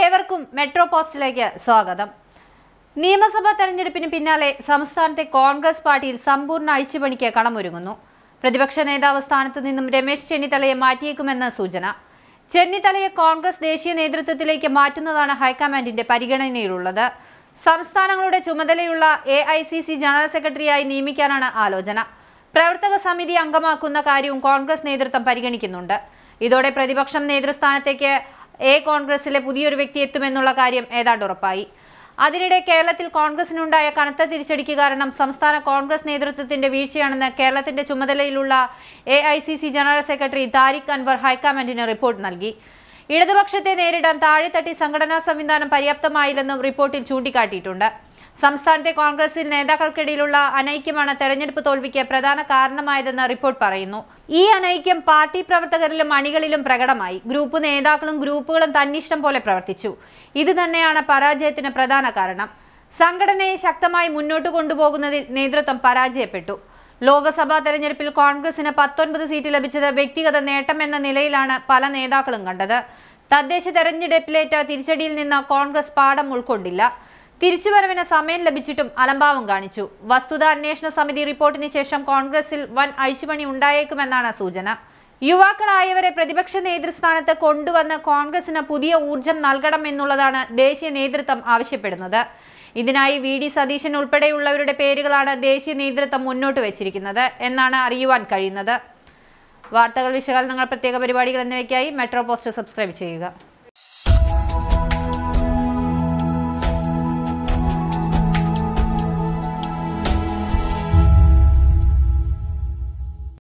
ഏവർക്കും മെട്രോ പോസ്റ്റിലേക്ക് സ്വാഗതം നിയമസഭാ തെരഞ്ഞെടുപ്പിന് പിന്നാലെ സംസ്ഥാനത്തെ കോൺഗ്രസ് പാർട്ടിയിൽ സമ്പൂർണ്ണ അഴിച്ചുപണിക്ക് കളമൊരുങ്ങുന്നു പ്രതിപക്ഷ നേതാവ് സ്ഥാനത്ത് നിന്നും രമേശ് ചെന്നിത്തലയെ മാറ്റിയേക്കുമെന്ന സൂചന ചെന്നിത്തലയെ കോൺഗ്രസ് ദേശീയ നേതൃത്വത്തിലേക്ക് മാറ്റുന്നതാണ് ഹൈക്കമാൻഡിന്റെ പരിഗണനയിലുള്ളത് സംസ്ഥാനങ്ങളുടെ ചുമതലയുള്ള എ ജനറൽ സെക്രട്ടറിയായി നിയമിക്കാനാണ് ആലോചന പ്രവർത്തക സമിതി അംഗമാക്കുന്ന കാര്യവും കോൺഗ്രസ് നേതൃത്വം പരിഗണിക്കുന്നുണ്ട് ഇതോടെ പ്രതിപക്ഷം നേതൃസ്ഥാനത്തേക്ക് എ കോൺഗ്രസിലെ പുതിയൊരു വ്യക്തി എത്തുമെന്നുള്ള കാര്യം ഏതാണ്ട് ഉറപ്പായി അതിനിടെ കേരളത്തിൽ കോൺഗ്രസിനുണ്ടായ കനത്ത തിരിച്ചടിക്ക് കാരണം സംസ്ഥാന കോൺഗ്രസ് നേതൃത്വത്തിന്റെ വീഴ്ചയാണെന്ന് കേരളത്തിന്റെ ചുമതലയിലുള്ള A general secretary Tariq Anwar ഹൈക്കമാൻഡിന് റിപ്പോർട്ട് നൽകി ഇടതുപക്ഷത്തെ നേരിടാൻ താഴെത്തട്ടി സംഘടനാ സംവിധാനം പര്യാപ്തമായില്ലെന്നും റിപ്പോർട്ടിൽ ചൂണ്ടിക്കാട്ടിയിട്ടുണ്ട് സംസ്ഥാനത്തെ കോൺഗ്രസിൽ നേതാക്കൾക്കിടയിലുള്ള അനൈക്യമാണ് തെരഞ്ഞെടുപ്പ് തോൽവിക്ക് പ്രധാന കാരണമായതെന്ന് റിപ്പോർട്ട് പറയുന്നു ഈ അനൈക്യം പാർട്ടി പ്രവർത്തകരിലും അണികളിലും പ്രകടമായി ഗ്രൂപ്പ് നേതാക്കളും ഗ്രൂപ്പുകളും തന്നിഷ്ടം പോലെ പ്രവർത്തിച്ചു ഇത് തന്നെയാണ് പരാജയത്തിന് പ്രധാന കാരണം സംഘടനയെ ശക്തമായി മുന്നോട്ട് കൊണ്ടുപോകുന്നതിൽ നേതൃത്വം പരാജയപ്പെട്ടു ലോക്സഭാ തെരഞ്ഞെടുപ്പിൽ കോൺഗ്രസിന് പത്തൊൻപത് സീറ്റ് ലഭിച്ചത് വ്യക്തിഗത നേട്ടം എന്ന നിലയിലാണ് പല നേതാക്കളും കണ്ടത് തദ്ദേശ തെരഞ്ഞെടുപ്പിലേറ്റ തിരിച്ചടിയിൽ നിന്ന് കോൺഗ്രസ് പാഠം ഉൾക്കൊണ്ടില്ല തിരിച്ചുവരവിന് സമയം ലഭിച്ചിട്ടും അലംഭാവം കാണിച്ചു വസ്തുത അന്വേഷണ സമിതി റിപ്പോർട്ടിന് ശേഷം കോൺഗ്രസിൽ വൻ അഴിച്ചുപണി ഉണ്ടായേക്കുമെന്നാണ് സൂചന യുവാക്കളായവരെ പ്രതിപക്ഷ നേതൃസ്ഥാനത്ത് കൊണ്ടുവന്ന് കോൺഗ്രസിന് പുതിയ ഊർജം നൽകണം എന്നുള്ളതാണ് ദേശീയ നേതൃത്വം ആവശ്യപ്പെടുന്നത് ഇതിനായി വി ഡി സതീശൻ ഉൾപ്പെടെയുള്ളവരുടെ പേരുകളാണ് ദേശീയ നേതൃത്വം മുന്നോട്ട് വെച്ചിരിക്കുന്നത് എന്നാണ് അറിയുവാൻ കഴിയുന്നത് വാർത്തകൾ വിശകലനങ്ങൾ പ്രത്യേക പരിപാടികൾ എന്നിവയ്ക്കായി മെട്രോ പോസ്റ്റ് സബ്സ്ക്രൈബ് ചെയ്യുക